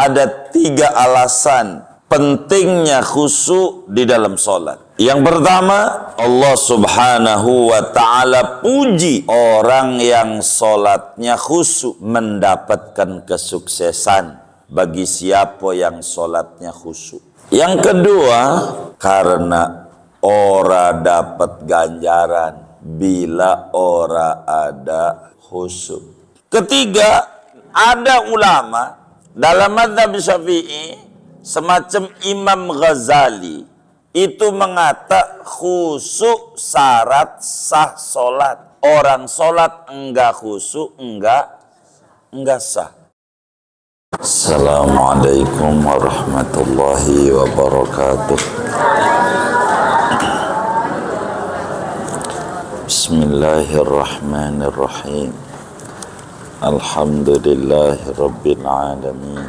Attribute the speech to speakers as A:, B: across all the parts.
A: ada tiga alasan pentingnya khusyuk di dalam sholat. Yang pertama, Allah subhanahu wa ta'ala puji orang yang sholatnya khusyuk mendapatkan kesuksesan bagi siapa yang sholatnya khusyuk. Yang kedua, karena ora dapat ganjaran bila ora ada khusyuk. Ketiga, ada ulama dalam madhab syafi'i, semacam Imam Ghazali itu mengata khusuk syarat sah solat. Orang solat enggak khusuk, enggak, enggak sah. Assalamualaikum warahmatullahi wabarakatuh. Bismillahirrahmanirrahim. الحمد لله رب العالمين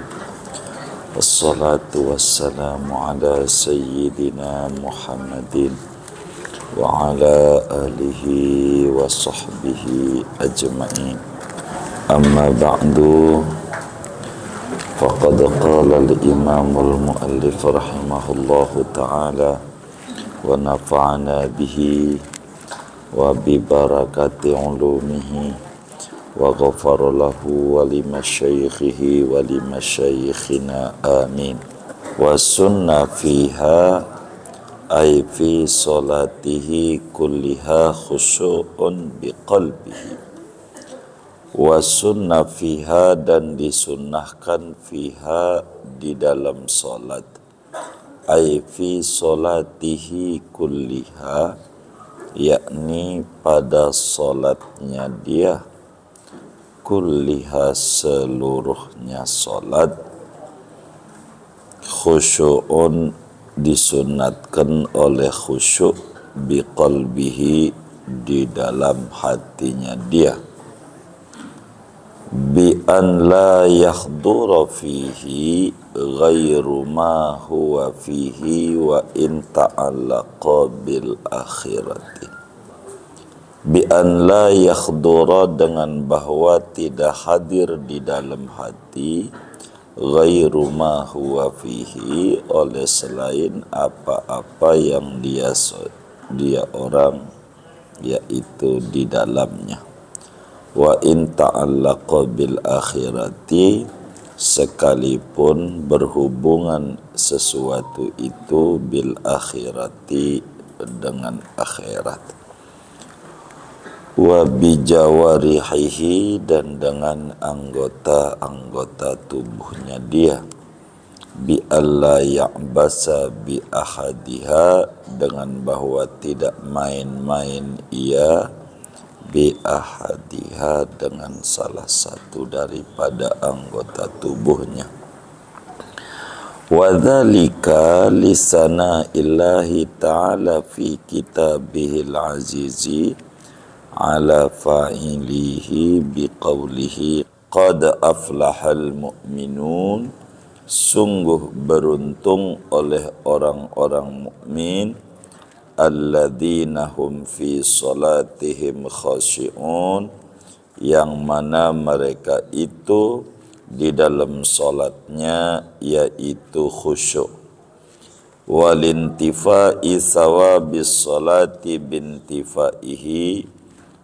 A: الصلاة والسلام على سيدنا محمد وعلى آله وصحبه أجمعين أما بعد فقد قال الإمام المؤلف رحمه الله تعالى ونفعنا به وببركة علومه وغفر له ولمشايخه ولمشايخنا آمين والسنة فيها أي في صلاته كلها خشوع بقلبه وسنة فيها dan disunnahkan فيها di dalam salat أي في صلاته كلها yakni pada salatnya dia kulliha seluruhnya salat khusyuk disunatkan oleh khusyuk biqalbihi di dalam hatinya dia bi an la yahdura fihi ghairu ma huwa fihi wa in ta'allaqa bil akhirati bi an la yakhdura dengan bahwa tidak hadir di dalam hati ghairu ma huwa fihi oleh selain apa-apa yang dia dia orang yaitu di dalamnya wa in ta'allaqa bil akhirati sekalipun berhubungan sesuatu itu bil akhirati dengan akhirat wa bijawarihihi dan dengan anggota-anggota tubuhnya dia bi alla ya'basa bi ahadiha dengan bahwa tidak main-main ia bi ahadiha dengan salah satu daripada anggota tubuhnya wadzalika lisana ilahi ta'ala fi kitabihil azizi Ala failihi biqawlihi qad aflahal mu'minun sungguh beruntung oleh orang-orang mukmin alladzina fi salatihim khashi'un yang mana mereka itu di dalam salatnya yaitu khusyuk walintifai sawabis salati bintifaihi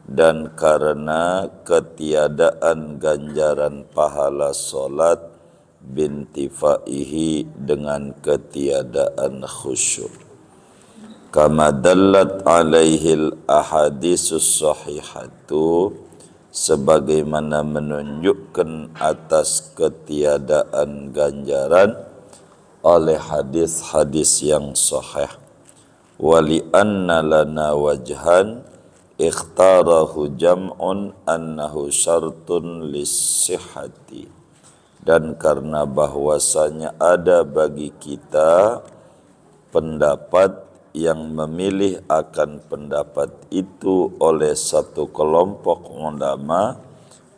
A: dan karena ketiadaan ganjaran pahala solat binti fa'ihi dengan ketiadaan khusyuk. Kama dallat alaihil ahadisus sahihatu sebagaimana menunjukkan atas ketiadaan ganjaran oleh hadis-hadis yang sahih. Wali anna lana wajhan ikhtarahu jam'un annahu syartun lisihati dan karena bahwasanya ada bagi kita pendapat yang memilih akan pendapat itu oleh satu kelompok ulama'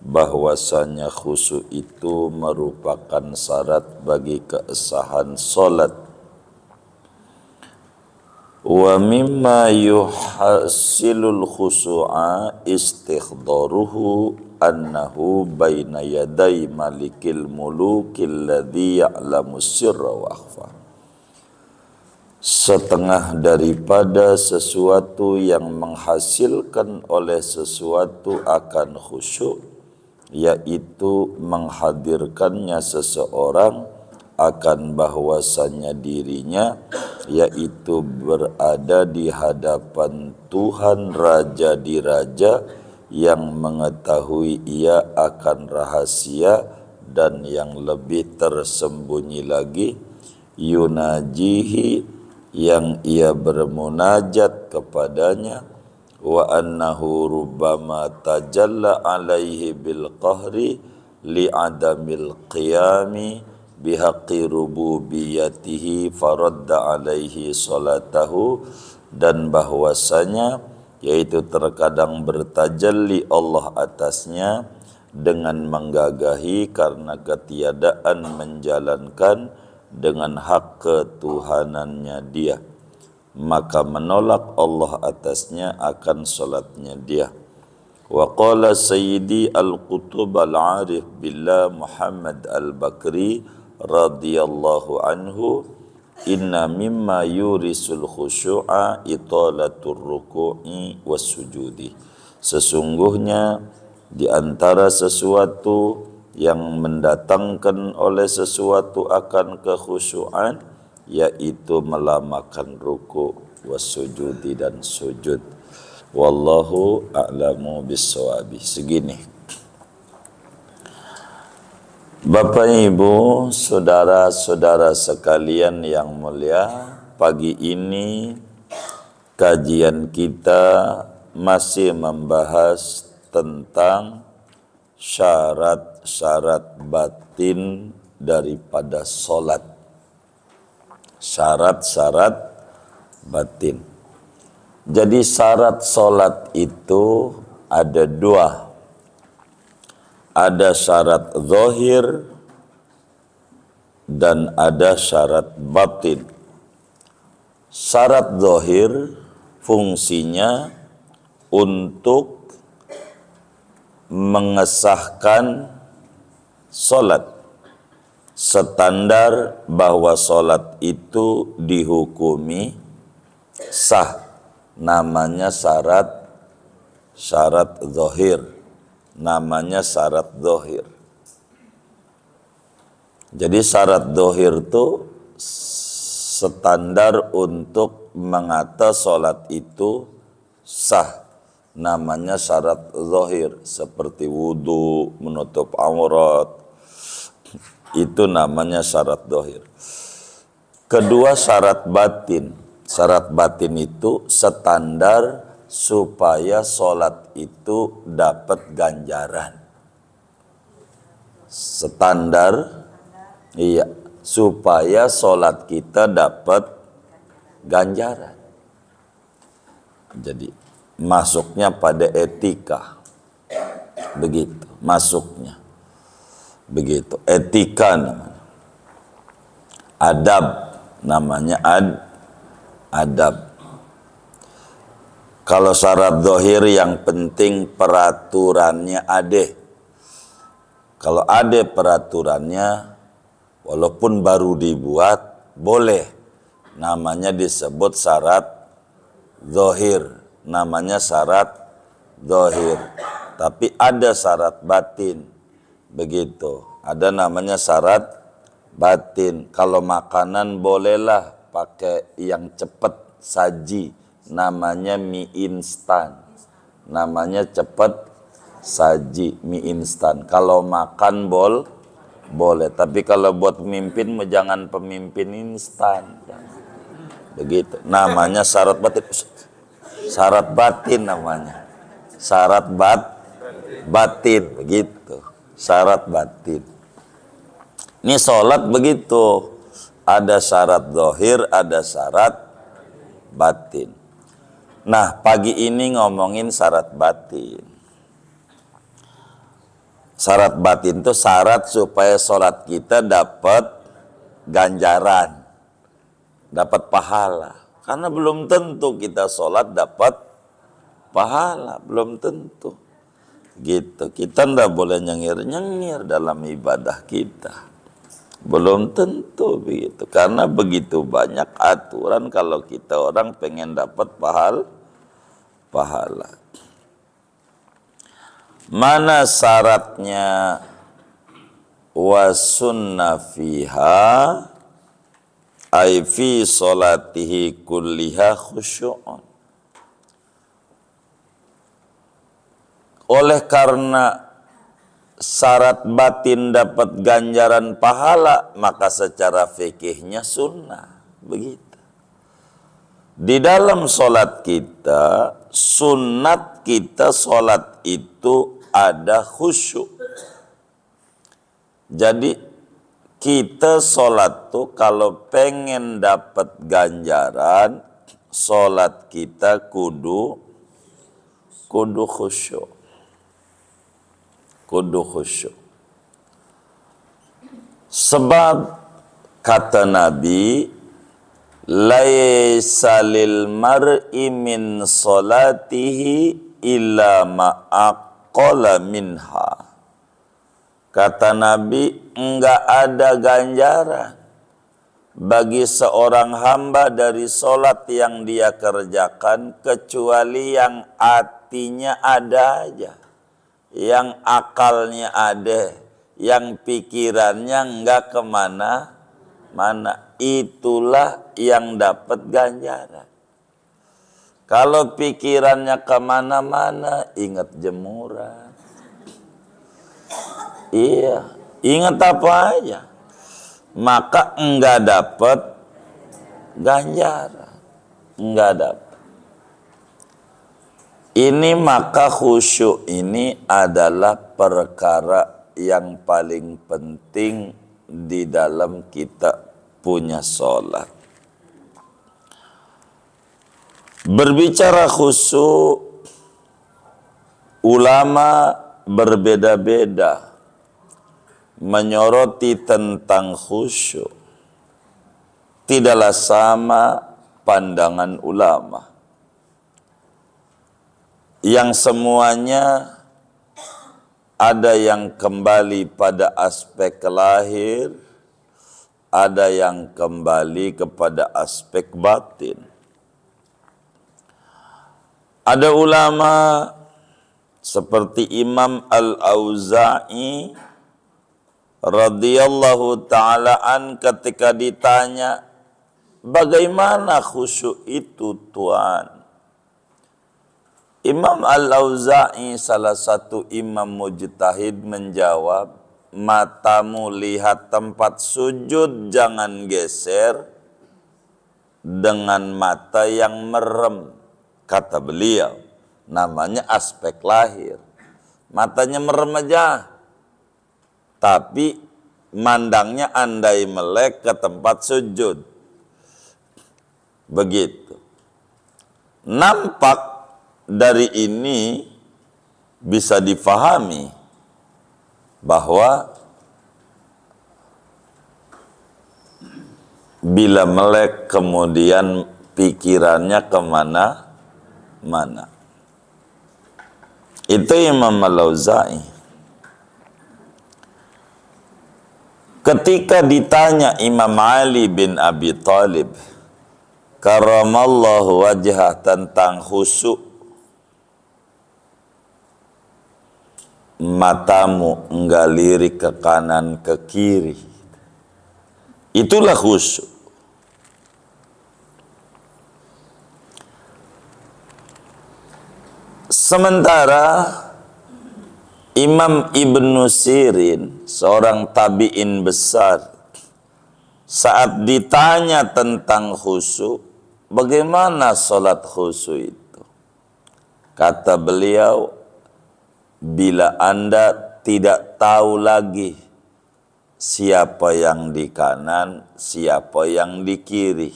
A: bahwasanya khusu itu merupakan syarat bagi keesahan sholat wa mimma yuhasilul khusu'a istighdaruhu annahu baina yaday malikil mulukil ladhi ya'lamu sirra wa akhfa setengah daripada sesuatu yang menghasilkan oleh sesuatu akan khusyuk yaitu menghadirkannya seseorang akan bahwasannya dirinya yaitu berada di hadapan Tuhan Raja di Raja yang mengetahui ia akan rahasia dan yang lebih tersembunyi lagi yunajihi yang ia bermunajat kepadanya wa annahu rubbama tajalla alaihi bil qahri li adamil qiyami bihaqi rububiyatihi faradda alaihi salatahu dan bahwasanya yaitu terkadang bertajalli Allah atasnya dengan menggagahi karena ketiadaan menjalankan dengan hak ketuhanannya dia maka menolak Allah atasnya akan salatnya dia wa qala sayyidi al-qutub al-arif billah Muhammad al-Bakri radhiyallahu anhu inna mimma yurisul khusyu'a italatur ruku'i wassujudi sujudi sesungguhnya di antara sesuatu yang mendatangkan oleh sesuatu akan kekhusyuan yaitu melamakan ruku was sujudi dan sujud wallahu a'lamu bi'ssawabi. segini Bapak Ibu, saudara-saudara sekalian yang mulia, pagi ini kajian kita masih membahas tentang syarat-syarat batin daripada solat. Syarat-syarat batin. Jadi syarat solat itu ada dua ada syarat zahir dan ada syarat batin. Syarat zahir fungsinya untuk mengesahkan solat standar bahwa solat itu dihukumi sah namanya syarat syarat zahir namanya syarat dohir. Jadi syarat dohir itu standar untuk mengata sholat itu sah. Namanya syarat dohir seperti wudhu, menutup aurat. Itu namanya syarat dohir. Kedua syarat batin. Syarat batin itu standar supaya sholat itu dapat ganjaran. Standar, iya, supaya sholat kita dapat ganjaran. Jadi masuknya pada etika, begitu masuknya, begitu etika namanya, adab namanya ad, adab kalau syarat dohir yang penting peraturannya ada. Kalau ada peraturannya, walaupun baru dibuat, boleh. Namanya disebut syarat dohir. Namanya syarat dohir. Tapi ada syarat batin. Begitu. Ada namanya syarat batin. Kalau makanan bolehlah pakai yang cepat saji namanya mie instan. Namanya cepat saji mie instan. Kalau makan bol boleh, tapi kalau buat pemimpin jangan pemimpin instan. Begitu. Namanya syarat batin. Syarat batin namanya. Syarat bat batin begitu. Syarat batin. Ini sholat begitu. Ada syarat dohir, ada syarat batin. Nah, pagi ini ngomongin syarat batin. Syarat batin itu syarat supaya sholat kita dapat ganjaran, dapat pahala. Karena belum tentu kita sholat dapat pahala, belum tentu. Gitu, kita ndak boleh nyengir-nyengir dalam ibadah kita. Belum tentu begitu, karena begitu banyak aturan kalau kita orang pengen dapat pahala pahala. Mana syaratnya wasunna fiha ay fi salatihi kulliha khusyu'un. Oleh karena syarat batin dapat ganjaran pahala, maka secara fikihnya sunnah. Begitu. Di dalam solat kita, sunat kita sholat itu ada khusyuk. Jadi kita sholat tuh kalau pengen dapat ganjaran, sholat kita kudu kudu khusyuk. Kudu khusyuk. Sebab kata Nabi laisa lil mar'i min salatihi illa ma'aqala minha kata Nabi enggak ada ganjaran bagi seorang hamba dari solat yang dia kerjakan kecuali yang hatinya ada aja yang akalnya ada yang pikirannya enggak kemana mana itulah yang dapat ganjaran. Kalau pikirannya kemana-mana, ingat jemuran. Iya, ingat apa aja. Maka enggak dapat ganjaran. Enggak dapat. Ini maka khusyuk ini adalah perkara yang paling penting di dalam kita punya sholat. Berbicara khusus ulama berbeda-beda menyoroti tentang khusyuk. Tidaklah sama pandangan ulama yang semuanya ada yang kembali pada aspek lahir, ada yang kembali kepada aspek batin. Ada ulama seperti Imam Al-Auza'i radhiyallahu taala an ketika ditanya bagaimana khusyuk itu tuan Imam Al-Auza'i salah satu imam mujtahid menjawab matamu lihat tempat sujud jangan geser dengan mata yang merem Kata beliau, namanya aspek lahir. Matanya meremaja, tapi mandangnya andai melek ke tempat sujud. Begitu. Nampak dari ini bisa difahami bahwa bila melek kemudian pikirannya kemana mana. Itu Imam Al-Auza'i. Ketika ditanya Imam Ali bin Abi Talib, Karamallahu wajah tentang khusuk, matamu enggak lirik ke kanan ke kiri. Itulah khusuk Sementara Imam Ibnu Sirin, seorang tabi'in besar, saat ditanya tentang khusu, bagaimana sholat khusu itu? Kata beliau, bila Anda tidak tahu lagi siapa yang di kanan, siapa yang di kiri.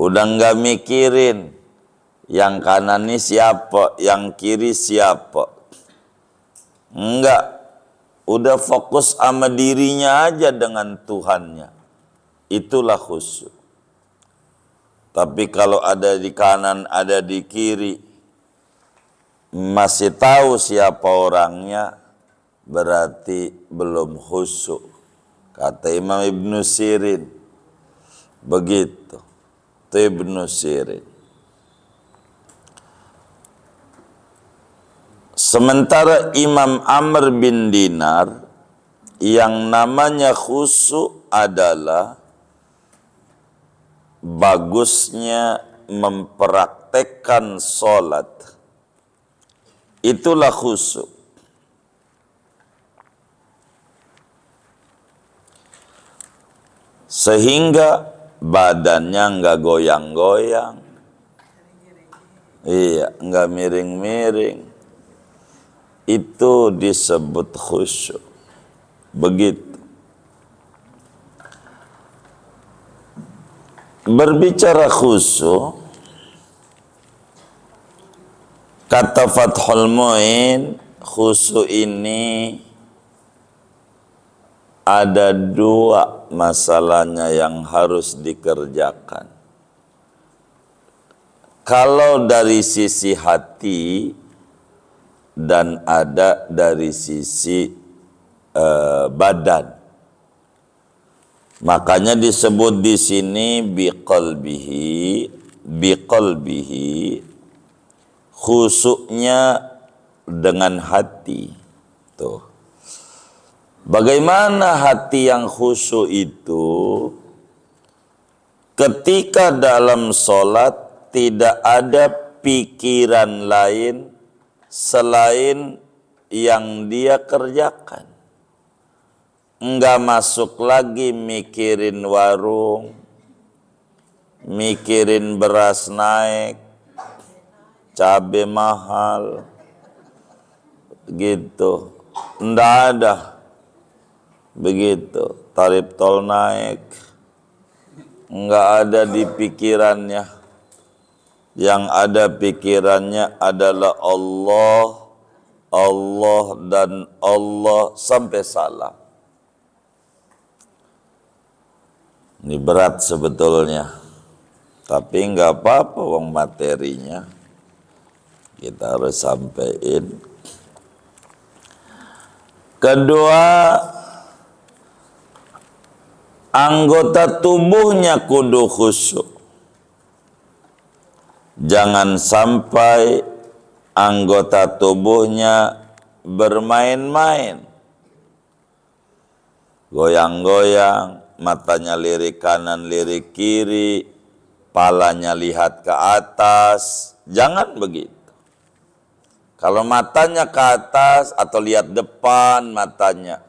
A: Udah nggak mikirin yang kanan ini siapa, yang kiri siapa. Enggak, udah fokus sama dirinya aja dengan Tuhannya. Itulah khusyuk. Tapi kalau ada di kanan, ada di kiri, masih tahu siapa orangnya, berarti belum khusyuk. Kata Imam Ibnu Sirin, begitu. Itu Ibnu Sirin. Sementara Imam Amr bin Dinar yang namanya khusu adalah bagusnya mempraktekkan solat. Itulah khusu. Sehingga badannya nggak goyang-goyang. Iya, nggak miring-miring itu disebut khusyuk. Begitu. Berbicara khusyuk, kata Fathul Muin, khusyuk ini ada dua masalahnya yang harus dikerjakan. Kalau dari sisi hati, dan ada dari sisi e, badan. Makanya disebut di sini biqalbihi biqalbihi khusuknya dengan hati. Tuh. Bagaimana hati yang khusyuk itu ketika dalam sholat tidak ada pikiran lain selain yang dia kerjakan. Enggak masuk lagi mikirin warung, mikirin beras naik, cabe mahal, gitu. Enggak ada. Begitu, tarif tol naik. Enggak ada di pikirannya yang ada pikirannya adalah Allah, Allah dan Allah sampai salam. Ini berat sebetulnya, tapi nggak apa-apa wong materinya. Kita harus sampaikan. Kedua, anggota tubuhnya kudu khusyuk Jangan sampai anggota tubuhnya bermain-main. Goyang-goyang, matanya lirik kanan, lirik kiri, palanya lihat ke atas. Jangan begitu. Kalau matanya ke atas atau lihat depan matanya,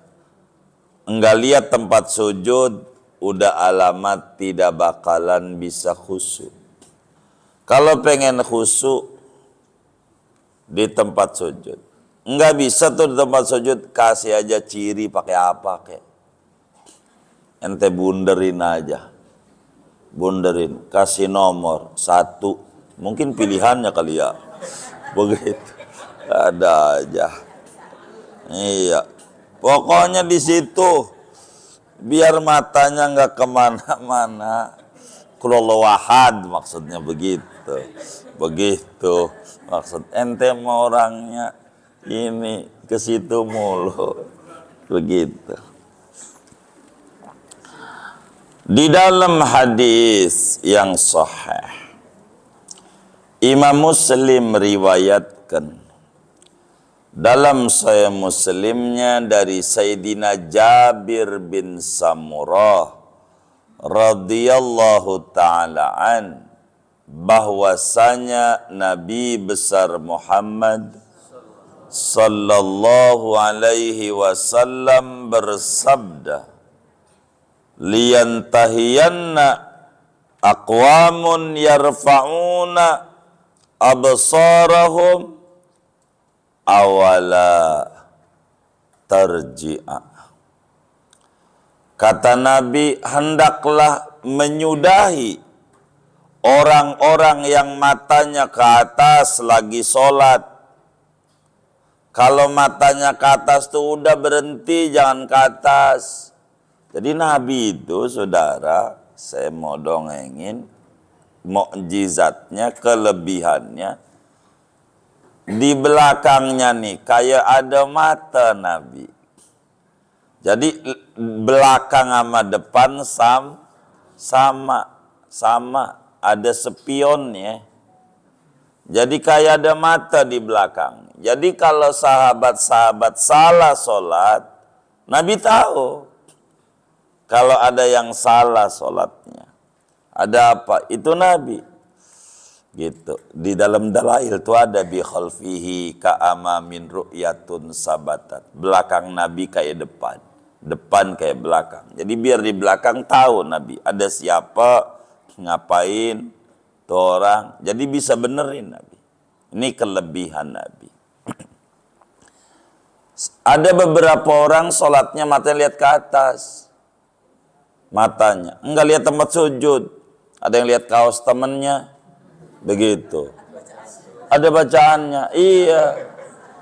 A: enggak lihat tempat sujud, udah alamat tidak bakalan bisa khusyuk. Kalau pengen khusyuk di tempat sujud. Enggak bisa tuh di tempat sujud, kasih aja ciri pakai apa kek. Ente bunderin aja. Bunderin, kasih nomor satu. Mungkin pilihannya kali ya. Begitu. Ada aja. Iya. Pokoknya di situ biar matanya nggak kemana-mana. Kulolowahad maksudnya begitu gitu begitu maksud ente mau orangnya ini ke situ mulu begitu di dalam hadis yang sahih Imam Muslim riwayatkan dalam saya muslimnya dari Sayyidina Jabir bin Samurah radhiyallahu taala bahwasanya Nabi besar Muhammad sallallahu alaihi wasallam bersabda liyantahiyanna aqwamun yarfa'una absarahum awala tarji'a kata nabi hendaklah menyudahi orang-orang yang matanya ke atas lagi sholat. Kalau matanya ke atas tuh udah berhenti, jangan ke atas. Jadi Nabi itu saudara, saya mau dongengin mukjizatnya, kelebihannya. Di belakangnya nih kayak ada mata Nabi. Jadi belakang sama depan sama sama ada spionnya. Jadi kayak ada mata di belakang. Jadi kalau sahabat-sahabat salah sholat, Nabi tahu kalau ada yang salah sholatnya. Ada apa? Itu Nabi. Gitu. Di dalam dalail itu ada bi khalfihi ka'ama min ru'yatun sabatat. Belakang Nabi kayak depan. Depan kayak belakang. Jadi biar di belakang tahu Nabi ada siapa ngapain tuh orang. Jadi bisa benerin Nabi. Ini kelebihan Nabi.
B: Ada beberapa
A: orang sholatnya mata lihat ke atas. Matanya. Enggak lihat tempat sujud. Ada yang lihat kaos temennya. Begitu. Ada bacaannya. Iya.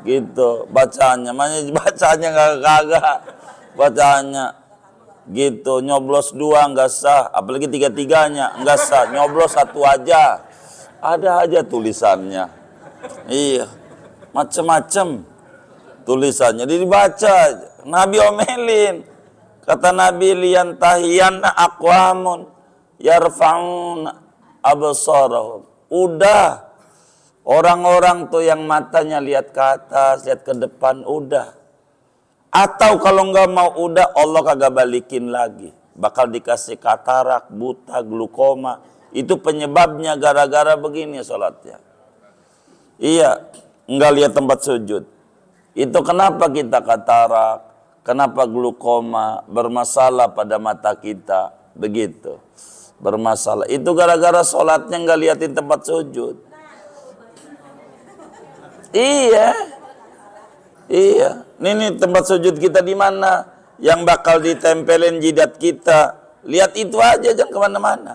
A: Gitu. Bacaannya. Makanya bacaannya kagak-kagak. Bacaannya gitu nyoblos dua nggak sah apalagi tiga tiganya nggak sah nyoblos satu aja ada aja tulisannya iya macem-macem tulisannya jadi dibaca Nabi omelin kata Nabi lian tahiyanna akwamun yarfa'un absarahum udah orang-orang tuh yang matanya lihat ke atas lihat ke depan udah atau kalau nggak mau udah Allah kagak balikin lagi. Bakal dikasih katarak, buta, glukoma. Itu penyebabnya gara-gara begini sholatnya. Iya, nggak lihat tempat sujud. Itu kenapa kita katarak, kenapa glukoma, bermasalah pada mata kita, begitu. Bermasalah. Itu gara-gara sholatnya nggak liatin tempat sujud. Iya. Iya. Ini tempat sujud kita di mana? Yang bakal ditempelin jidat kita. Lihat itu aja jangan kemana-mana.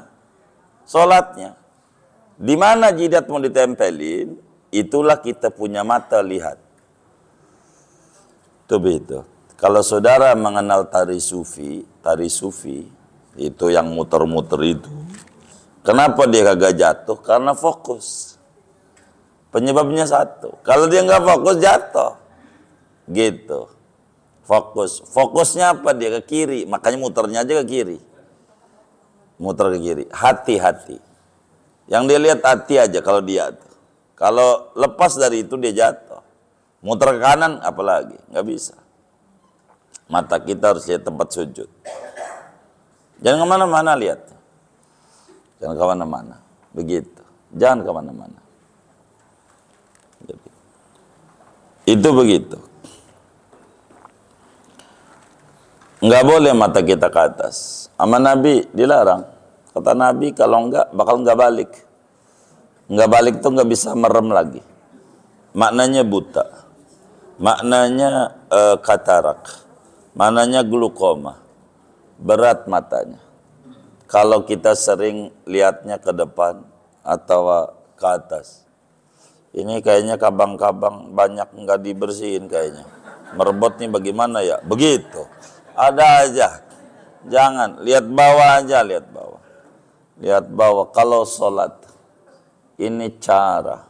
A: solatnya Di mana jidat mau ditempelin, itulah kita punya mata lihat. Itu begitu. Kalau saudara mengenal tari sufi, tari sufi itu yang muter-muter itu. Kenapa dia kagak jatuh? Karena fokus. Penyebabnya satu. Kalau dia nggak fokus jatuh. Gitu. Fokus. Fokusnya apa dia ke kiri, makanya muternya aja ke kiri. Muter ke kiri. Hati-hati. Yang dia lihat hati aja kalau dia tuh. Kalau lepas dari itu dia jatuh. Muter ke kanan apalagi, nggak bisa. Mata kita harus lihat tempat sujud. Jangan kemana-mana lihat. Jangan kemana-mana. Begitu. Jangan kemana-mana. Itu begitu. Nggak boleh mata kita ke atas. Sama Nabi dilarang. Kata Nabi kalau enggak bakal enggak balik. Enggak balik tuh enggak bisa merem lagi. Maknanya buta. Maknanya uh, katarak. Maknanya glukoma. Berat matanya. Kalau kita sering lihatnya ke depan atau ke atas. Ini kayaknya kabang-kabang banyak enggak dibersihin kayaknya. Merebot nih bagaimana ya? Begitu. Ada aja. Jangan. Lihat bawah aja, lihat bawah. Lihat bawah. Kalau sholat. Ini cara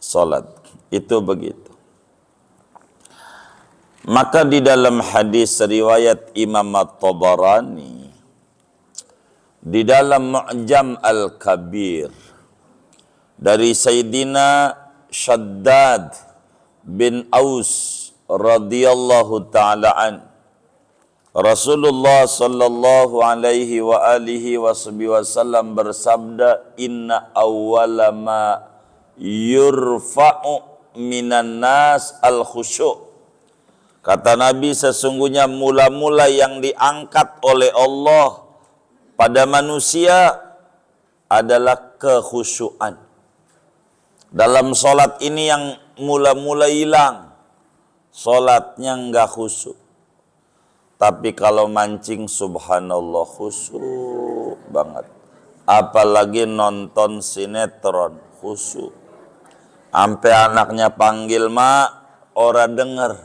A: sholat. Itu begitu. Maka di dalam hadis riwayat Imam At-Tabarani. Di dalam Mu'jam Al-Kabir. Dari Sayyidina Shaddad bin Aus radhiyallahu ta'ala anhu Rasulullah sallallahu alaihi wa alihi wasallam bersabda inna awwala ma yurfa'u minan nas al khusyuk Kata Nabi sesungguhnya mula-mula yang diangkat oleh Allah pada manusia adalah kekhusyuan. Dalam solat ini yang mula-mula hilang. Solatnya nggak khusyuk tapi kalau mancing subhanallah khusyuk banget. Apalagi nonton sinetron khusyuk. Sampai anaknya panggil mak ora denger.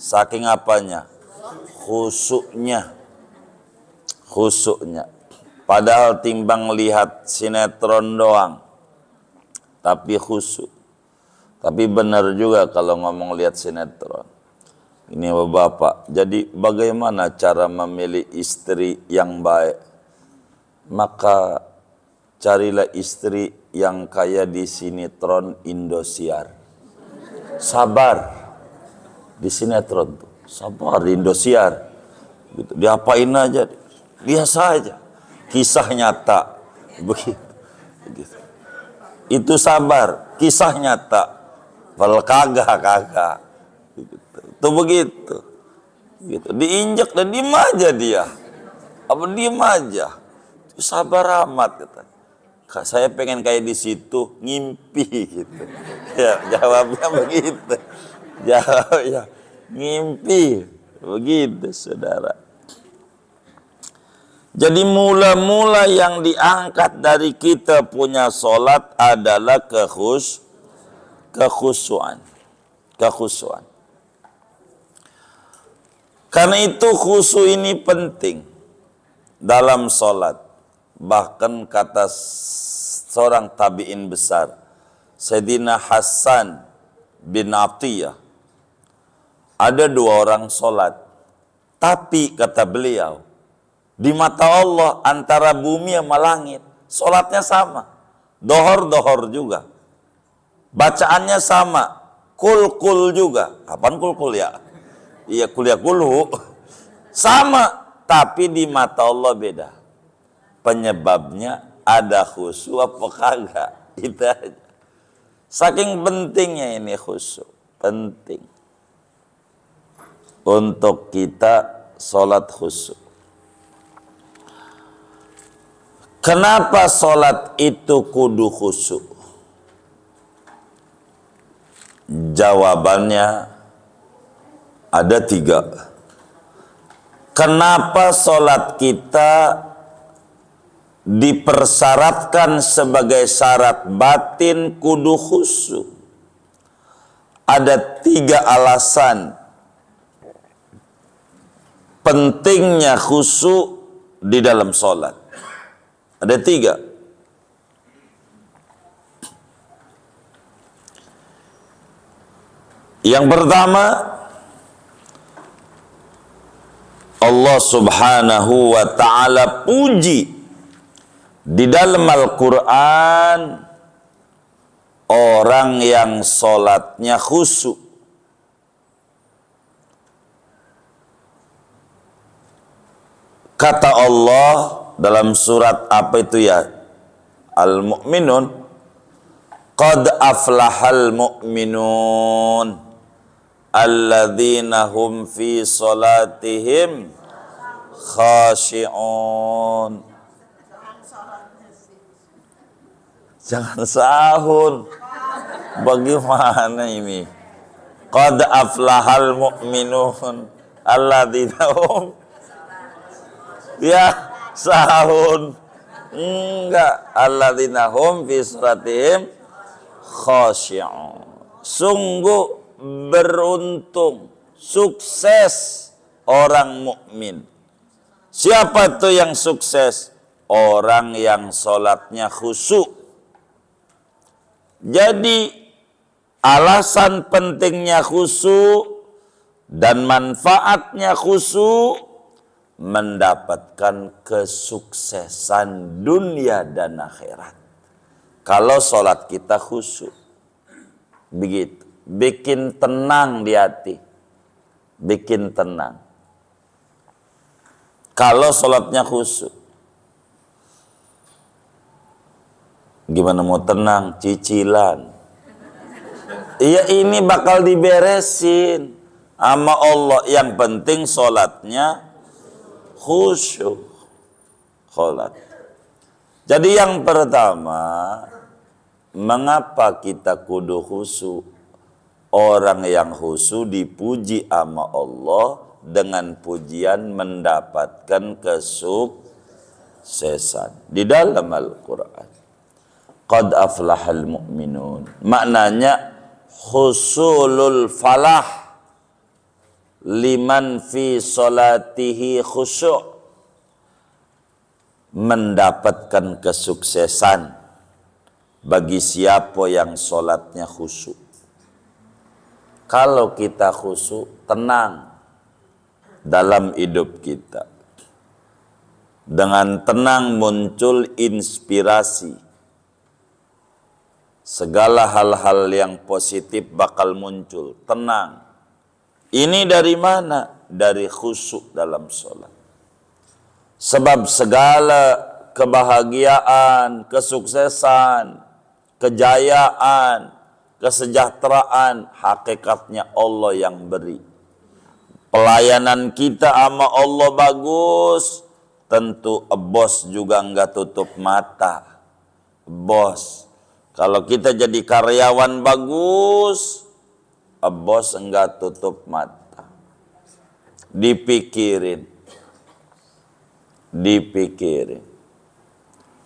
A: Saking apanya? Khusuknya. Khusuknya. Padahal timbang lihat sinetron doang. Tapi khusuk. Tapi benar juga kalau ngomong lihat sinetron. Ini bapak. Jadi bagaimana cara memilih istri yang baik? Maka carilah istri yang kaya di sinetron Indosiar. Sabar. Di sinetron tuh. Sabar di Indosiar. Gitu. Diapain aja. Biasa aja. Kisah nyata. Begitu. Itu sabar. Kisah nyata. Kalau kagak, kagak tuh gitu, begitu gitu diinjak dan diem aja dia apa diem aja sabar amat kata saya pengen kayak di situ ngimpi gitu ya jawabnya begitu jawabnya ngimpi begitu saudara jadi mula-mula yang diangkat dari kita punya sholat adalah kehus, kekhusuan. Kekhusuan. Karena itu khusu ini penting dalam sholat. Bahkan kata seorang tabi'in besar, Sayyidina Hasan bin Atiyah. Ada dua orang sholat. Tapi kata beliau, di mata Allah antara bumi sama langit, sholatnya sama. Dohor-dohor juga. Bacaannya sama. Kul-kul juga. Kapan kul-kul ya? Iya kuliah kulu. Sama, tapi di mata Allah beda. Penyebabnya ada khusu apa kagak? Itu aja. Saking pentingnya ini khusu, penting. Untuk kita sholat khusu. Kenapa sholat itu kudu khusu? Jawabannya ada tiga. Kenapa sholat kita dipersyaratkan sebagai syarat batin kudu khusu? Ada tiga alasan pentingnya khusu di dalam sholat. Ada tiga. Yang pertama, Allah Subhanahu wa taala puji di dalam Al-Qur'an orang yang sholatnya khusyuk kata Allah dalam surat apa itu ya Al-Mu'minun Qad aflahal mu'minun alladzina hum fi salatihim khasyi'un. Jangan sahur. Bagaimana ini? Qad aflahal mu'minun alladzinahum ya sahur, enggak alladzinahum fi suratihim khasyi'un sungguh beruntung sukses orang mukmin Siapa tuh yang sukses? Orang yang sholatnya khusyuk. Jadi alasan pentingnya khusyuk dan manfaatnya khusyuk mendapatkan kesuksesan dunia dan akhirat. Kalau sholat kita khusyuk. Begitu. Bikin tenang di hati. Bikin tenang. Kalau sholatnya khusyuk. Gimana mau tenang? Cicilan. Iya ini bakal diberesin sama Allah. Yang penting sholatnya khusyuk. sholat. Jadi yang pertama, mengapa kita kudu khusyuk? Orang yang khusyuk dipuji sama Allah dengan pujian mendapatkan kesuksesan di dalam Al-Qur'an. Qad aflahal mu'minun. Maknanya husulul falah liman fi salatihi khusyuk mendapatkan kesuksesan bagi siapa yang solatnya khusyuk. Kalau kita khusyuk, tenang, dalam hidup kita. Dengan tenang muncul inspirasi. Segala hal-hal yang positif bakal muncul, tenang. Ini dari mana? Dari khusyuk dalam sholat. Sebab segala kebahagiaan, kesuksesan, kejayaan, kesejahteraan, hakikatnya Allah yang beri pelayanan kita sama Allah bagus, tentu bos juga nggak tutup mata. Bos, kalau kita jadi karyawan bagus, bos enggak tutup mata. Dipikirin, dipikirin.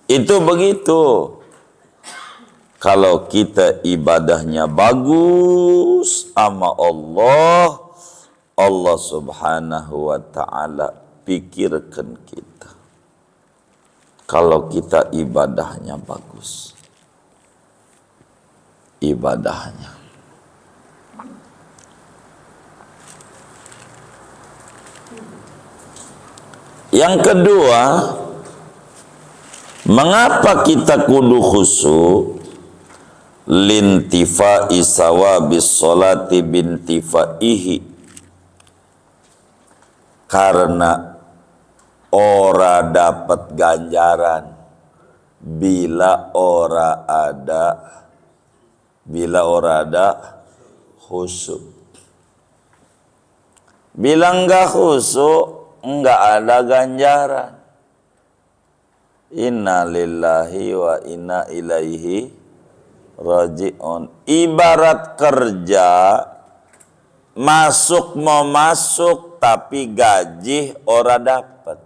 A: Itu begitu. Kalau kita ibadahnya bagus sama Allah, Allah subhanahu wa ta'ala pikirkan kita. Kalau kita ibadahnya bagus. Ibadahnya. Yang kedua, mengapa kita kudu khusyuk? Lintifa isawa bisolati bintifaihi karena ora dapat ganjaran bila ora ada bila ora ada khusuk bila enggak khusuk enggak ada ganjaran inna lillahi wa inna ilaihi rajiun ibarat kerja masuk mau masuk tapi gaji ora dapat.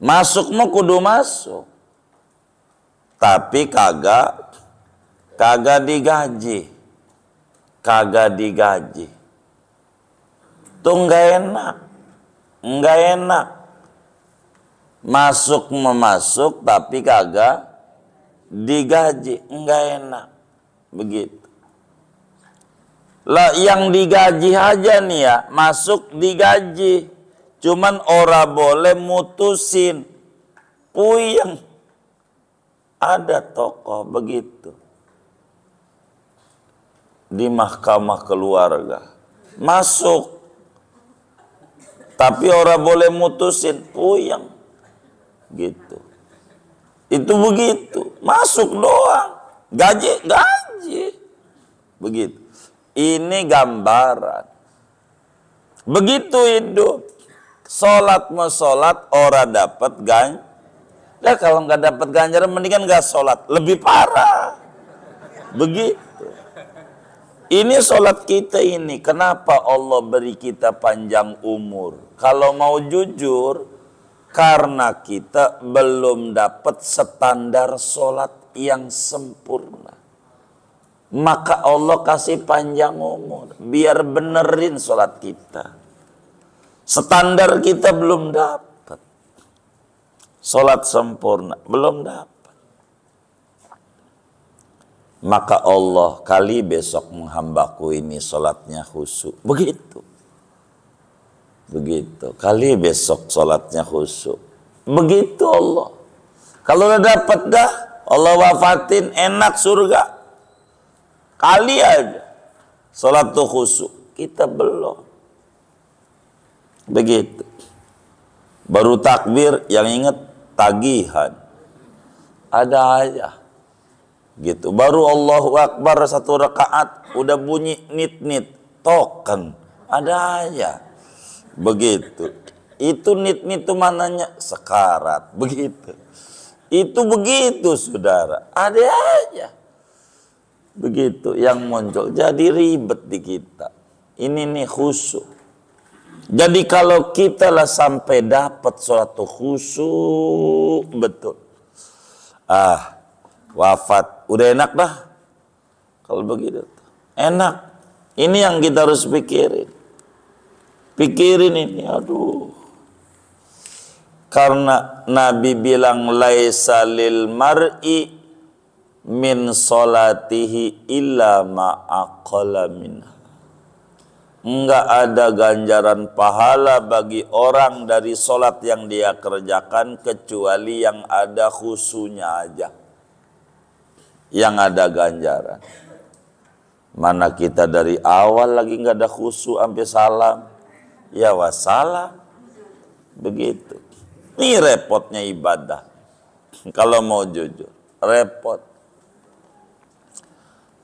A: masuk mau kudu masuk. Tapi kagak kagak digaji. Kagak digaji. Tuh nggak enak. Nggak enak. Masuk memasuk tapi kagak digaji. Nggak enak. Begitu lah yang digaji aja nih ya masuk digaji cuman ora boleh mutusin puyeng ada tokoh begitu di mahkamah keluarga masuk tapi ora boleh mutusin puyeng gitu itu begitu masuk doang gaji gaji begitu ini gambaran. Begitu hidup. Sholat mesolat, ora dapat Gang. Ya kalau nggak dapat ganjaran, mendingan nggak sholat. Lebih parah. Begitu. Ini sholat kita ini, kenapa Allah beri kita panjang umur? Kalau mau jujur, karena kita belum dapat standar sholat yang sempurna maka Allah kasih panjang umur biar benerin sholat kita standar kita belum dapat sholat sempurna belum dapat maka Allah kali besok menghambaku ini sholatnya khusyuk begitu begitu kali besok sholatnya khusyuk begitu Allah kalau udah dapat dah Allah wafatin enak surga Kali aja. Sholat tuh khusyuk. Kita belum. Begitu. Baru takbir yang ingat tagihan. Ada aja. Gitu. Baru Allahu Akbar satu rakaat udah bunyi nit-nit token. Ada aja. Begitu. Itu nit-nit tuh mananya sekarat. Begitu. Itu begitu saudara. Ada aja. Begitu yang muncul. Jadi ribet di kita. Ini nih khusyuk. Jadi kalau kita lah sampai dapat suatu khusyuk betul. Ah, wafat. Udah enak dah. Kalau begitu. Enak. Ini yang kita harus pikirin. Pikirin ini, aduh. Karena Nabi bilang laisa lil mar'i min solatihi illa ma'akala minha. Enggak ada ganjaran pahala bagi orang dari solat yang dia kerjakan kecuali yang ada khusunya aja. Yang ada ganjaran. Mana kita dari awal lagi enggak ada khusu sampai salam. Ya wasalam. Begitu. Ini repotnya ibadah. Kalau mau jujur. Repot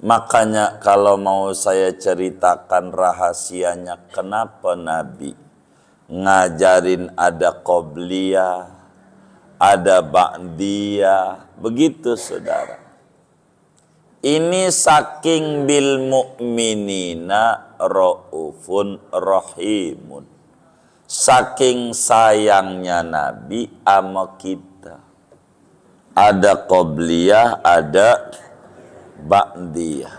A: Makanya kalau mau saya ceritakan rahasianya kenapa Nabi ngajarin ada qobliyah, ada ba'diyah, begitu saudara. Ini saking bil mukminina ra'ufun rohimun, Saking sayangnya Nabi ama kita. Ada qobliyah, ada ba'diyah.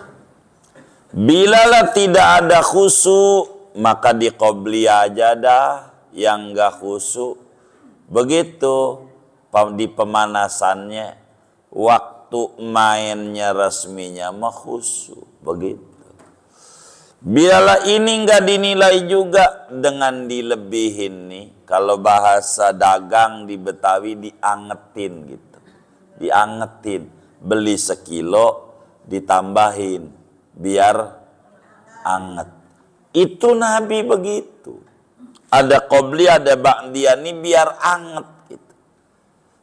A: Bilalah tidak ada khusu, maka di qobliyah aja dah yang gak khusu. Begitu di pemanasannya, waktu mainnya resminya mah khusu. Begitu. bila ini gak dinilai juga dengan dilebihin nih. Kalau bahasa dagang di Betawi diangetin gitu. Diangetin. Beli sekilo, ditambahin biar anget. Itu Nabi begitu. Ada qobli, ada bakdiani ini biar anget. Gitu.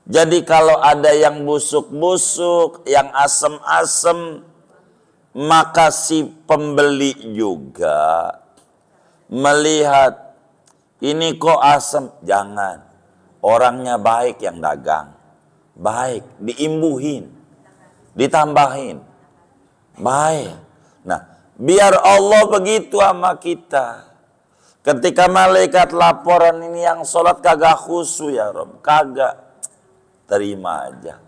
A: Jadi kalau ada yang busuk-busuk, yang asem-asem, maka si pembeli juga melihat ini kok asem, jangan. Orangnya baik yang dagang. Baik, diimbuhin, ditambahin Baik. Nah, biar Allah begitu sama kita. Ketika malaikat laporan ini yang sholat kagak khusu ya Rob, kagak terima aja.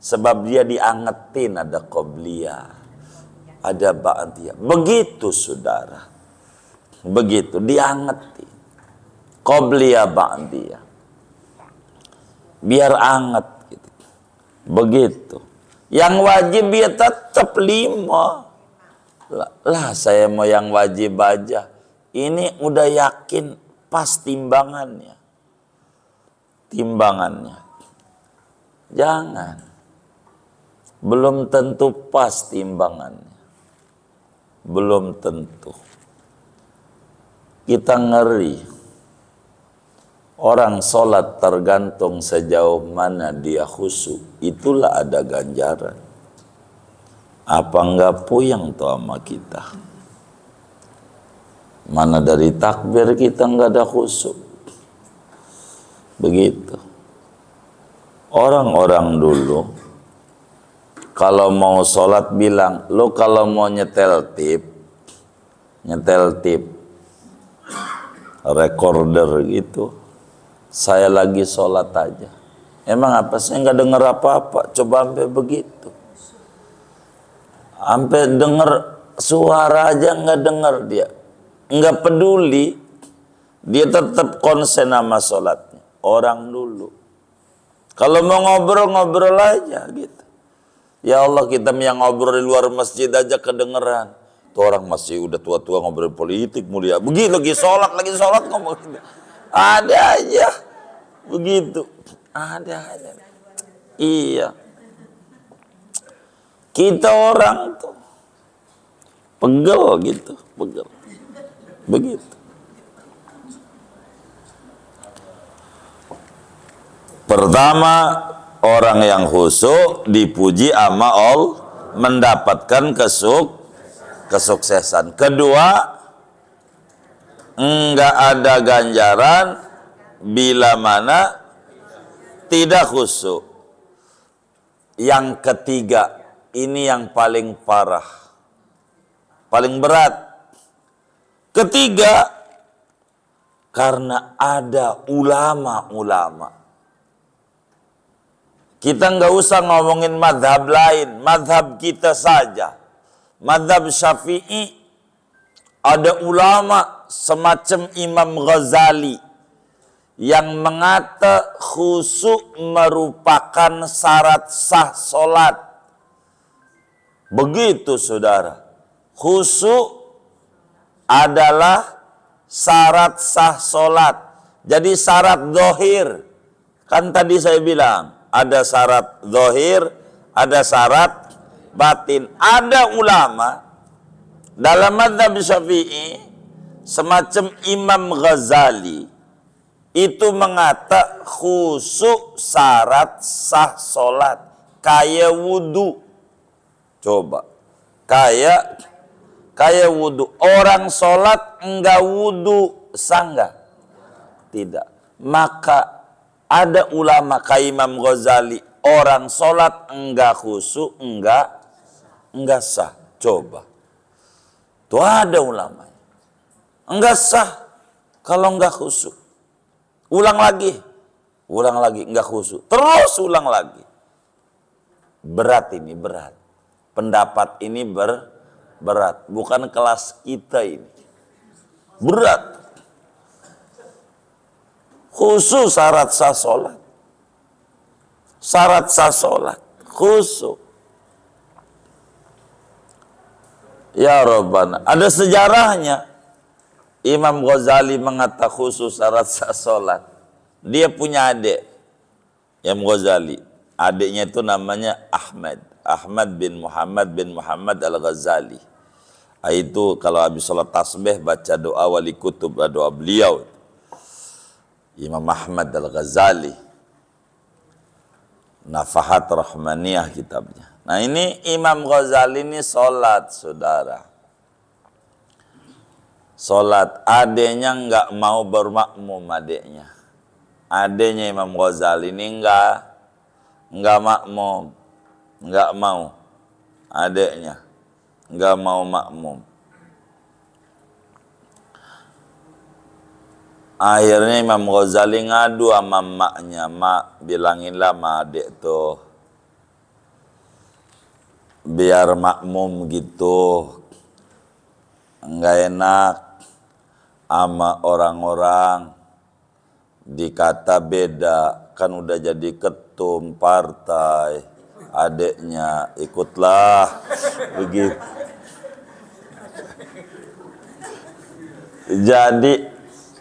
A: Sebab dia diangetin ada koblia, ada baantia. Begitu saudara. Begitu diangetin. koblia baantia, Biar anget gitu. Begitu. Yang wajib dia ya tetap lima. Lah, saya mau yang wajib aja. Ini udah yakin pas timbangannya. Timbangannya. Jangan. Belum tentu pas timbangannya. Belum tentu. Kita ngeri Orang sholat tergantung sejauh mana dia khusyuk, itulah ada ganjaran. Apa enggak puyeng tuh sama kita? Mana dari takbir kita enggak ada khusyuk. Begitu. Orang-orang dulu kalau mau sholat bilang, lo kalau mau nyetel tip, nyetel tip, recorder gitu, saya lagi sholat aja. Emang apa saya nggak dengar apa-apa? Coba sampai begitu. Sampai dengar suara aja nggak dengar dia. Nggak peduli. Dia tetap konsen sama sholatnya. Orang dulu. Kalau mau ngobrol-ngobrol aja gitu. Ya Allah kita yang ngobrol di luar masjid aja kedengeran. Tuh orang masih udah tua-tua ngobrol politik mulia. Begitu lagi sholat, lagi sholat ngomong. Gitu. Ada aja. Begitu. Ada aja. Iya. Kita orang tuh pegel gitu, pegel. Begitu. Pertama, orang yang husuk dipuji ama all mendapatkan kesuk kesuksesan. Kedua, enggak ada ganjaran bila mana tidak khusyuk. Yang ketiga, ini yang paling parah. Paling berat. Ketiga, karena ada ulama-ulama. Kita nggak usah ngomongin madhab lain, madhab kita saja. Madhab syafi'i, ada ulama' semacam Imam Ghazali yang mengata khusuk merupakan syarat sah solat. Begitu saudara. Khusuk adalah syarat sah solat. Jadi syarat dohir. Kan tadi saya bilang ada syarat dohir, ada syarat batin. Ada ulama dalam madhab syafi'i semacam Imam Ghazali itu mengata khusuk syarat sah solat kaya wudu coba kaya kaya wudu orang solat enggak wudu sangga tidak maka ada ulama kayak Imam Ghazali orang solat enggak khusuk enggak enggak sah coba tuh ada ulama Enggak sah kalau enggak khusyuk. Ulang lagi. Ulang lagi enggak khusyuk. Terus ulang lagi. Berat ini, berat. Pendapat ini ber berat, bukan kelas kita ini. Berat. Khusus syarat sah sholat. Syarat sah sholat. Khusus. Ya Robban. Ada sejarahnya. Imam Ghazali mengatakan khusus syarat sah sholat. Dia punya adik, Imam Ghazali. Adiknya itu namanya Ahmad. Ahmad bin Muhammad bin Muhammad al-Ghazali. Itu kalau habis sholat tasbih baca doa wali kutub, doa beliau. Imam Ahmad al-Ghazali. Nafahat Rahmaniyah kitabnya. Nah ini Imam Ghazali ini sholat saudara. Solat adiknya nggak mau bermakmum adiknya, adiknya Imam Ghazali ini nggak nggak makmum, nggak mau adiknya nggak mau makmum. Akhirnya Imam Ghazali ngadu sama maknya, mak bilanginlah sama adik tuh. Biar makmum gitu. Enggak enak ama orang-orang dikata beda kan udah jadi ketum partai adeknya ikutlah begitu jadi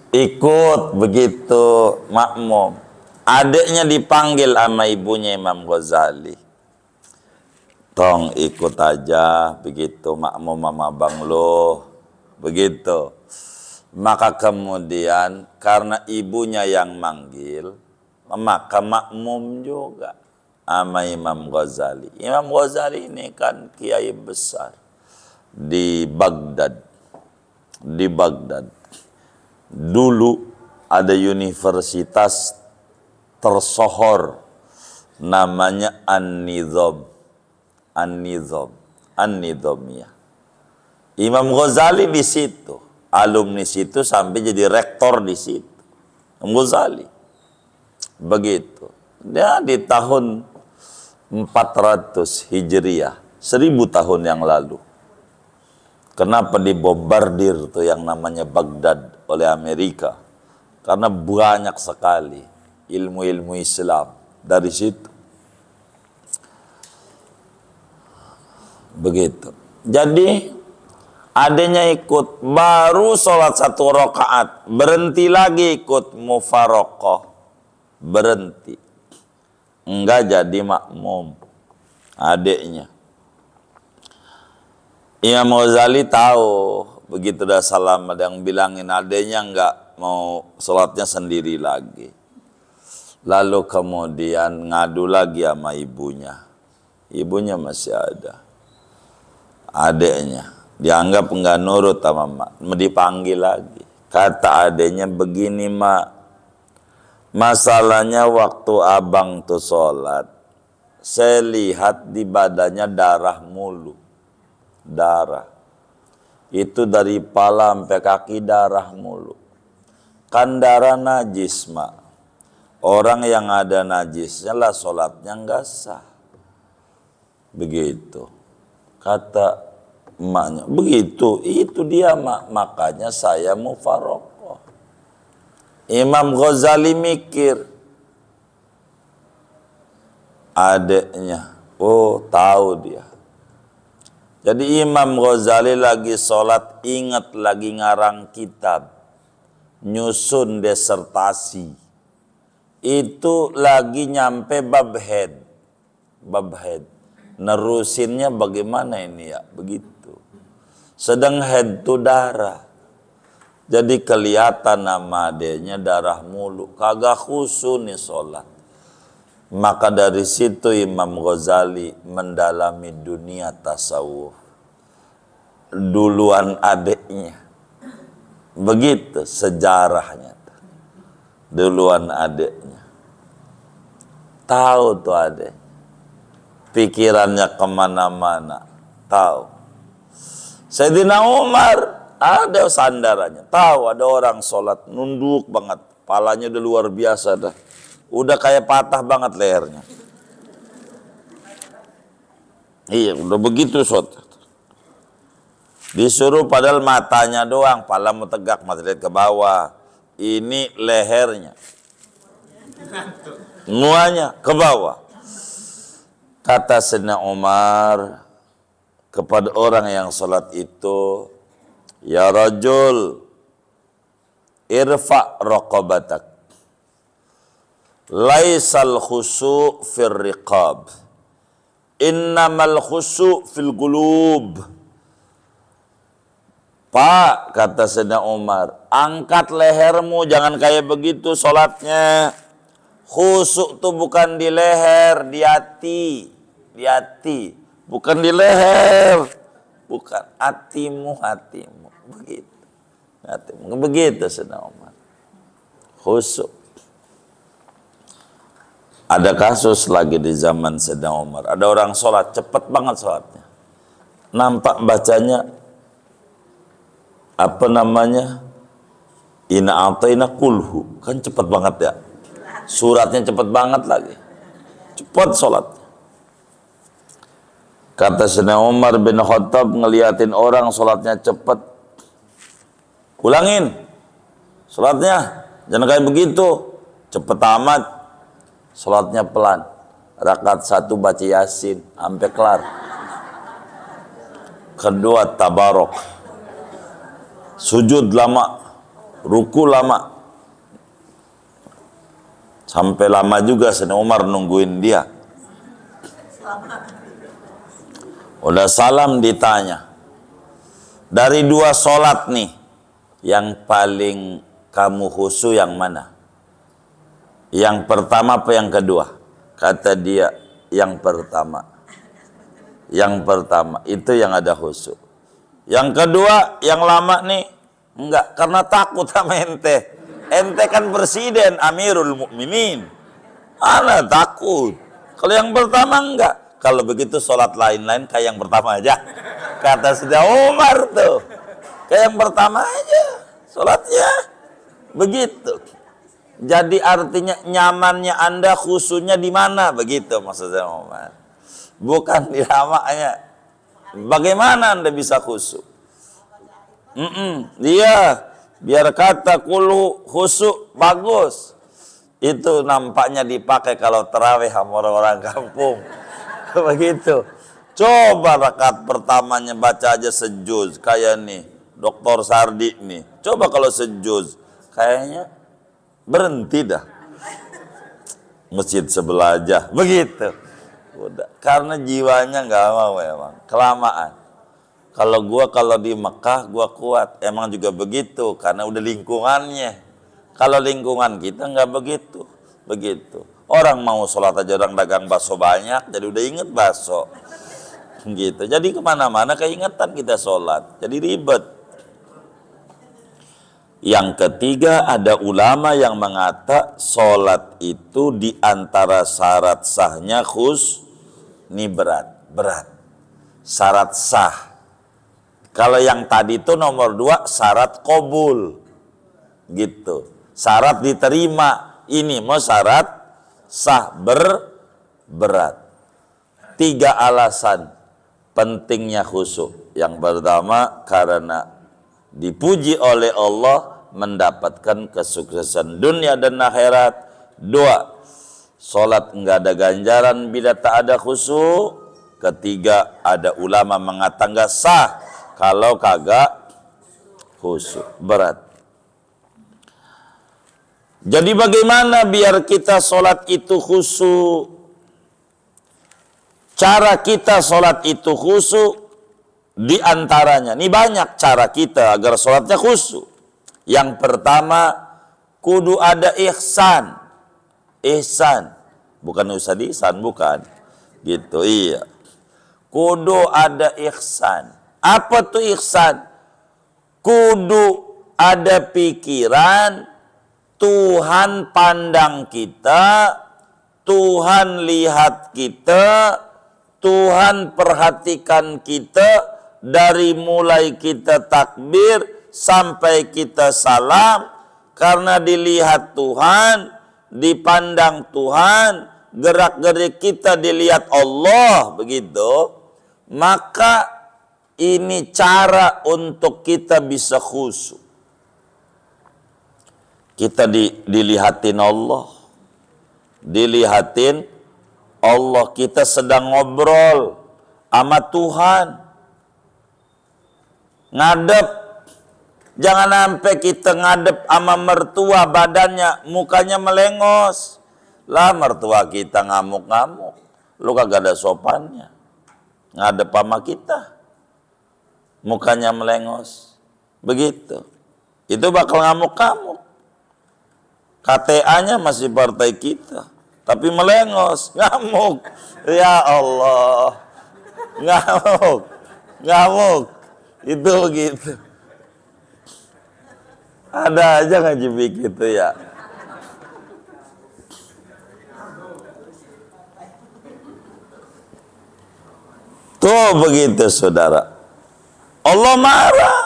A: ikut begitu makmum adeknya dipanggil sama ibunya Imam Ghazali tong ikut aja begitu makmum mama bang lo begitu maka kemudian karena ibunya yang manggil, maka makmum juga sama Imam Ghazali. Imam Ghazali ini kan kiai besar di Baghdad. Di Baghdad. Dulu ada universitas tersohor namanya An-Nizam. An-Nizam. An-Nizamiyah. Imam Ghazali di situ alumni situ sampai jadi rektor di situ. Ghazali. Begitu. Ya di tahun 400 Hijriah, 1000 tahun yang lalu. Kenapa dibombardir tuh yang namanya Baghdad oleh Amerika? Karena banyak sekali ilmu-ilmu Islam dari situ. Begitu. Jadi adanya ikut baru sholat satu rakaat berhenti lagi ikut mufarokoh berhenti enggak jadi makmum adiknya Imam Ghazali tahu begitu dah salam ada yang bilangin adiknya enggak mau sholatnya sendiri lagi lalu kemudian ngadu lagi sama ibunya ibunya masih ada adiknya Dianggap enggak nurut sama mak. Dipanggil lagi. Kata adanya begini mak. Masalahnya waktu abang tuh sholat. Saya lihat di badannya darah mulu. Darah. Itu dari pala sampai kaki darah mulu. Kan darah najis mak. Orang yang ada najisnya lah sholatnya enggak sah. Begitu. Kata emaknya. Begitu, itu dia mak. Makanya saya mau mufarokoh. Imam Ghazali mikir. Adiknya, oh tahu dia. Jadi Imam Ghazali lagi sholat ingat lagi ngarang kitab. Nyusun desertasi. Itu lagi nyampe bab head. Bab head. Nerusinnya bagaimana ini ya? Begitu sedang head to darah. Jadi kelihatan nama adanya darah mulu. Kagak khusus nih sholat. Maka dari situ Imam Ghazali mendalami dunia tasawuf. Duluan adiknya. Begitu sejarahnya. Duluan adiknya. Tahu tuh adik. Pikirannya kemana-mana. Tahu Sayyidina Umar ada sandarannya. Tahu ada orang sholat nunduk banget. Palanya udah luar biasa dah. Udah kayak patah banget lehernya. Iya udah begitu sholat Disuruh padahal matanya doang. Pala mau tegak mata lihat ke bawah. Ini lehernya. nuanya ke bawah. Kata Sena Umar, kepada orang yang salat itu ya rajul irfa raqabatak laisal khusu fir riqab innamal khusu fil gulub Pak, kata Sena Umar, angkat lehermu, jangan kayak begitu sholatnya. Khusuk tuh bukan di leher, di hati. Di hati bukan di leher, bukan hatimu hatimu begitu. Hatimu begitu sedang Umar. Khusuk. Ada kasus lagi di zaman sedang Umar. Ada orang sholat cepat banget sholatnya. Nampak bacanya apa namanya? Ina ataina kulhu. Kan cepat banget ya. Suratnya cepat banget lagi. Cepat sholat Kata Sina Umar bin Khattab ngeliatin orang sholatnya cepet. Ulangin. Sholatnya. Jangan kayak begitu. Cepet amat. Sholatnya pelan. Rakat satu baca yasin. Sampai kelar. Kedua tabarok. Sujud lama. Ruku lama. Sampai lama juga Sina Umar nungguin dia. Selamat. Udah salam ditanya. Dari dua solat nih, yang paling kamu husu yang mana? Yang pertama apa yang kedua? Kata dia, yang pertama. Yang pertama, itu yang ada husu. Yang kedua, yang lama nih, enggak, karena takut sama ente. Ente kan presiden, amirul mu'minin. Anak takut. Kalau yang pertama enggak, kalau begitu sholat lain-lain kayak yang pertama aja. Kata Sudah Umar tuh. Kayak yang pertama aja. Sholatnya begitu. Jadi artinya nyamannya Anda khususnya di mana? Begitu maksudnya Umar. Bukan di ramanya. Bagaimana Anda bisa khusus? Dia biar kata kulu khusus bagus. Itu nampaknya dipakai kalau terawih sama orang-orang kampung. Begitu. Coba rakaat pertamanya baca aja sejuz. Kayak nih, Dokter Sardi nih. Coba kalau sejuz. Kayaknya berhenti dah. Masjid sebelah aja. Begitu. Udah. Karena jiwanya nggak mau emang. Kelamaan. Kalau gua kalau di Mekah gua kuat. Emang juga begitu karena udah lingkungannya. Kalau lingkungan kita nggak begitu, begitu. Orang mau sholat aja orang dagang bakso banyak, jadi udah inget bakso. Gitu. Jadi kemana-mana keingetan kita sholat. Jadi ribet. Yang ketiga ada ulama yang mengata sholat itu diantara syarat sahnya khus ini berat, berat. Syarat sah. Kalau yang tadi itu nomor dua syarat kobul, gitu. Syarat diterima ini mau syarat sah ber berat Tiga alasan pentingnya khusyuk. Yang pertama karena dipuji oleh Allah mendapatkan kesuksesan dunia dan akhirat. Dua, sholat nggak ada ganjaran bila tak ada khusyuk. Ketiga, ada ulama mengatakan sah kalau kagak khusyuk. berat. Jadi bagaimana biar kita sholat itu khusyuk? Cara kita sholat itu khusyuk diantaranya. Ini banyak cara kita agar sholatnya khusyuk. Yang pertama, kudu ada ihsan. Ihsan. Bukan usah ihsan, bukan. Gitu, iya. Kudu ada ihsan. Apa tuh ihsan? Kudu ada pikiran Tuhan pandang kita, Tuhan lihat kita, Tuhan perhatikan kita dari mulai kita takbir sampai kita salam karena dilihat Tuhan, dipandang Tuhan, gerak-gerik kita dilihat Allah begitu. Maka ini cara untuk kita bisa khusyuk. Kita di, dilihatin Allah. Dilihatin Allah kita sedang ngobrol sama Tuhan. Ngadep. Jangan sampai kita ngadep sama mertua badannya, mukanya melengos. Lah mertua kita ngamuk-ngamuk. Lu kagak ada sopannya. Ngadep sama kita. Mukanya melengos. Begitu. Itu bakal ngamuk-ngamuk. KTA-nya masih partai kita. Tapi melengos, ngamuk. Ya Allah. Ngamuk. Ngamuk. Itu gitu. Ada aja ngaji begitu ya. Tuh begitu saudara. Allah marah.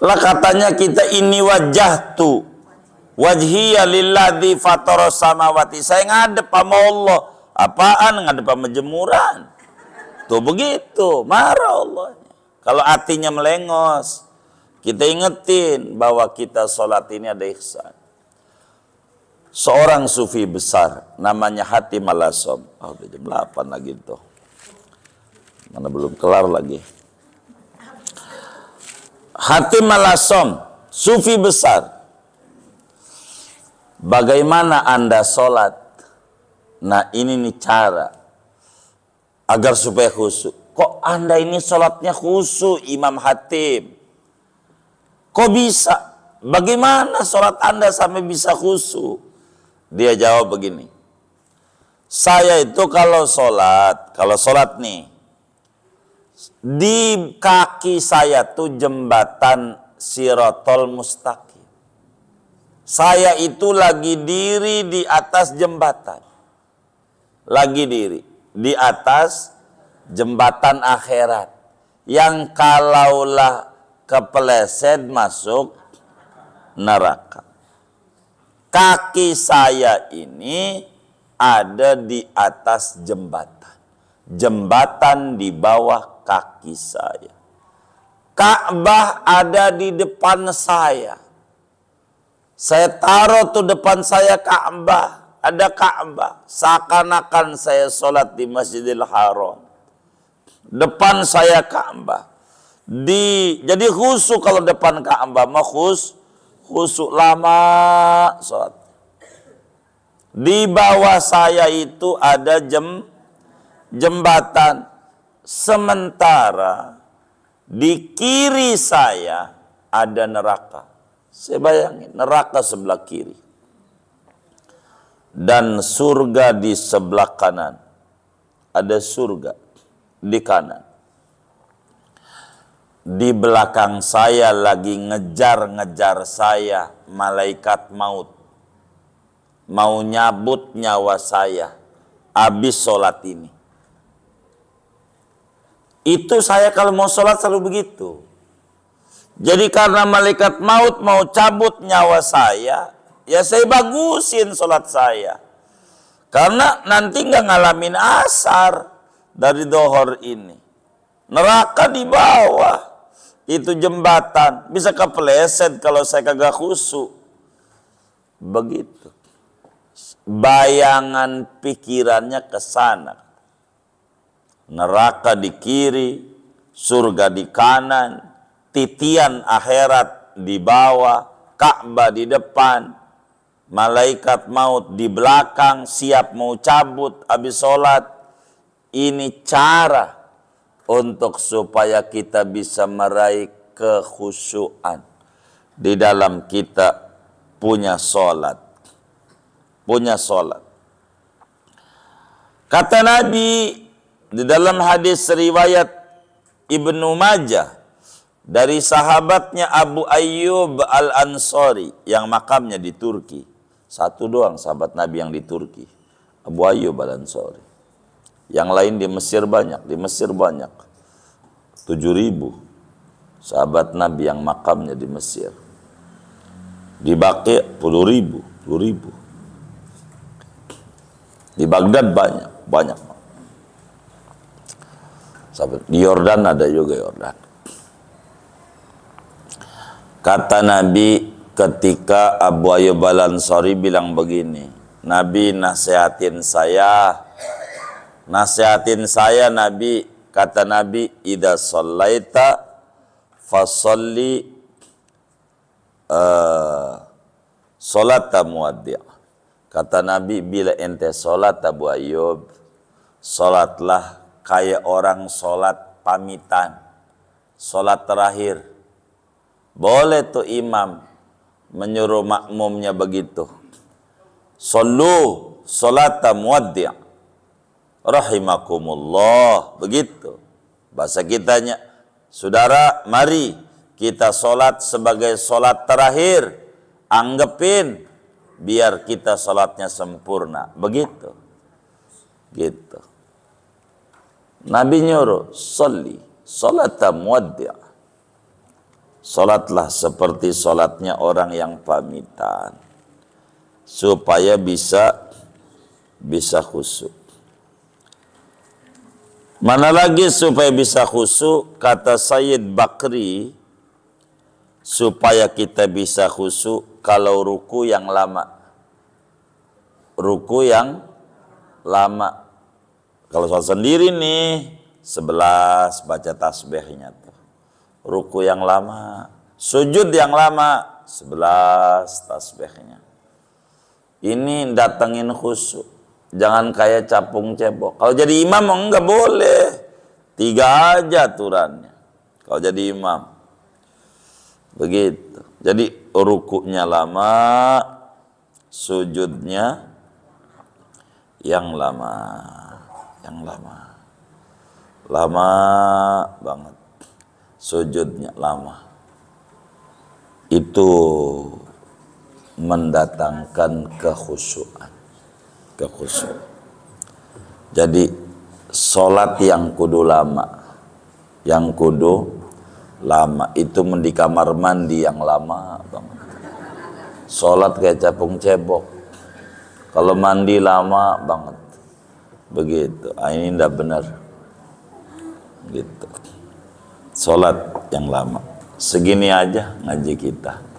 A: Lah katanya kita ini wajah tuh Wajhiya lilladzi fatara samawati. Saya ngadep sama Allah. Apaan ngadep sama jemuran? Tuh begitu, marah Allah. Kalau hatinya melengos, kita ingetin bahwa kita sholat ini ada ihsan. Seorang sufi besar namanya Hati Malasom. Oh, ah, udah jam 8 lagi tuh. Mana belum kelar lagi. Hati Malasom, sufi besar Bagaimana Anda sholat? Nah ini nih cara agar supaya khusyuk. Kok Anda ini sholatnya khusyuk Imam Hatim? Kok bisa? Bagaimana sholat Anda sampai bisa khusyuk? Dia jawab begini. Saya itu kalau sholat, kalau sholat nih, di kaki saya tuh jembatan sirotol mustaqim saya itu lagi diri di atas jembatan. Lagi diri di atas jembatan akhirat. Yang kalaulah kepeleset masuk neraka. Kaki saya ini ada di atas jembatan. Jembatan di bawah kaki saya. Ka'bah ada di depan saya saya taruh tuh depan saya Ka'bah. Ada Ka'bah. Seakan-akan saya sholat di Masjidil Haram. Depan saya Ka'bah. Di, jadi khusus kalau depan Ka'bah. makhus khus, lama sholat. Di bawah saya itu ada jem, jembatan. Sementara di kiri saya ada neraka. Saya bayangin neraka sebelah kiri dan surga di sebelah kanan. Ada surga di kanan. Di belakang saya lagi ngejar-ngejar saya malaikat maut. Mau nyabut nyawa saya habis sholat ini. Itu saya kalau mau sholat selalu begitu. Jadi karena malaikat maut mau cabut nyawa saya, ya saya bagusin sholat saya. Karena nanti nggak ngalamin asar dari dohor ini. Neraka di bawah. Itu jembatan. Bisa kepleset kalau saya kagak khusus. Begitu. Bayangan pikirannya ke sana. Neraka di kiri, surga di kanan, titian akhirat di bawah, Ka'bah di depan, malaikat maut di belakang siap mau cabut habis sholat. Ini cara untuk supaya kita bisa meraih kekhusyuan di dalam kita punya sholat. Punya sholat. Kata Nabi di dalam hadis riwayat Ibnu Majah dari sahabatnya Abu Ayyub al Ansori yang makamnya di Turki. Satu doang sahabat Nabi yang di Turki. Abu Ayyub al Ansori Yang lain di Mesir banyak, di Mesir banyak. tujuh ribu sahabat Nabi yang makamnya di Mesir. Di Baqi puluh ribu, puluh ribu. Di Baghdad banyak, banyak. Di Yordan ada juga Yordan Kata Nabi ketika Abu Ayyub Al-Ansari bilang begini, Nabi nasihatin saya, nasihatin saya Nabi, kata Nabi, Ida solaita fasolli uh, eh, solata muaddi' Kata Nabi, bila ente solat Abu Ayyub, solatlah kayak orang solat pamitan, solat terakhir. Boleh tuh imam menyuruh makmumnya begitu. solu salata muaddi' rahimakumullah. Begitu. Bahasa kitanya. Saudara, mari kita solat sebagai solat terakhir. Anggepin biar kita solatnya sempurna. Begitu. Gitu. Nabi nyuruh, soli salata muaddi'ah Sholatlah seperti sholatnya orang yang pamitan. Supaya bisa bisa khusyuk. Mana lagi supaya bisa khusyuk? Kata Sayyid Bakri, supaya kita bisa khusyuk kalau ruku yang lama. Ruku yang lama. Kalau soal sendiri nih, sebelas baca tasbihnya ruku yang lama, sujud yang lama, sebelas tasbihnya. Ini datengin khusyuk. Jangan kayak capung cebok. Kalau jadi imam enggak boleh. Tiga aja aturannya. Kalau jadi imam. Begitu. Jadi rukunya lama, sujudnya yang lama. Yang lama. Lama banget sujudnya lama itu mendatangkan kekhusyuan kekhusyuan jadi sholat yang kudu lama yang kudu lama itu di kamar mandi yang lama banget sholat kayak capung cebok kalau mandi lama banget begitu ah, ini tidak benar gitu sholat yang lama. Segini aja ngaji kita.